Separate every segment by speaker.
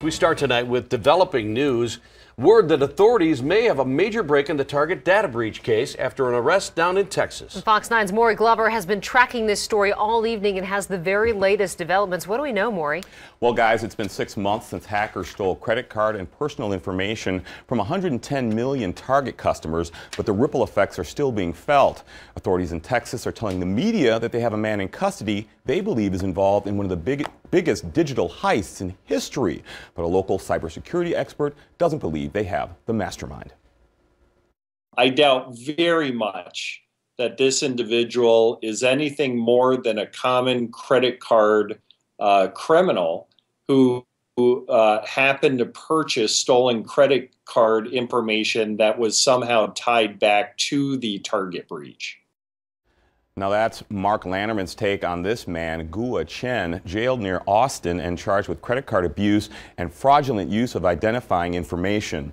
Speaker 1: We start tonight with developing news Word that authorities may have a major break in the Target data breach case after an arrest down in Texas.
Speaker 2: Fox 9's Maury Glover has been tracking this story all evening and has the very latest developments. What do we know, Maury?
Speaker 1: Well, guys, it's been six months since hackers stole credit card and personal information from 110 million Target customers, but the ripple effects are still being felt. Authorities in Texas are telling the media that they have a man in custody they believe is involved in one of the big, biggest digital heists in history. But a local cybersecurity expert doesn't believe believe they have the mastermind.
Speaker 2: I doubt very much that this individual is anything more than a common credit card uh, criminal who, who uh, happened to purchase stolen credit card information that was somehow tied back to the target breach.
Speaker 1: Now that's Mark Lannerman's take on this man, Gua Chen, jailed near Austin and charged with credit card abuse and fraudulent use of identifying information.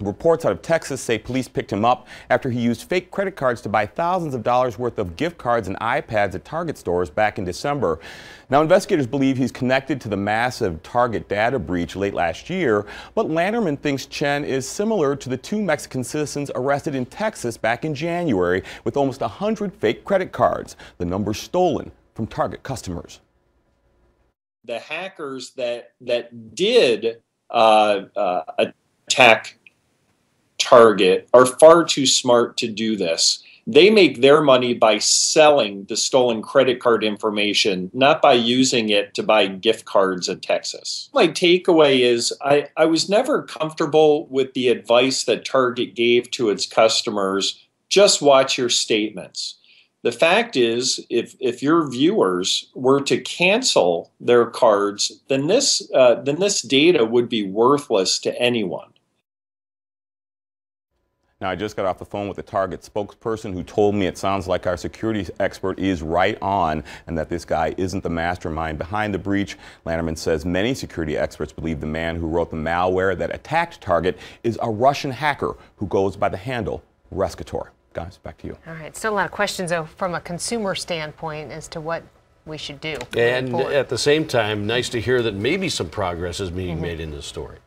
Speaker 1: Reports out of Texas say police picked him up after he used fake credit cards to buy thousands of dollars worth of gift cards and iPads at Target stores back in December. Now, investigators believe he's connected to the massive Target data breach late last year, but Landerman thinks Chen is similar to the two Mexican citizens arrested in Texas back in January with almost 100 fake credit cards, the numbers stolen from Target customers.
Speaker 2: The hackers that, that did uh, uh, attack Target are far too smart to do this. They make their money by selling the stolen credit card information, not by using it to buy gift cards in Texas. My takeaway is I, I was never comfortable with the advice that Target gave to its customers just watch your statements. The fact is, if, if your viewers were to cancel their cards, then this, uh, then this data would be worthless to anyone.
Speaker 1: Now, I just got off the phone with the Target spokesperson who told me it sounds like our security expert is right on and that this guy isn't the mastermind behind the breach. Lanerman says many security experts believe the man who wrote the malware that attacked Target is a Russian hacker who goes by the handle Rescator. Guys, back to you.
Speaker 2: All right, still a lot of questions, though, from a consumer standpoint as to what we should do. And at
Speaker 1: the same time, nice to hear that maybe some progress is being mm -hmm. made in this story.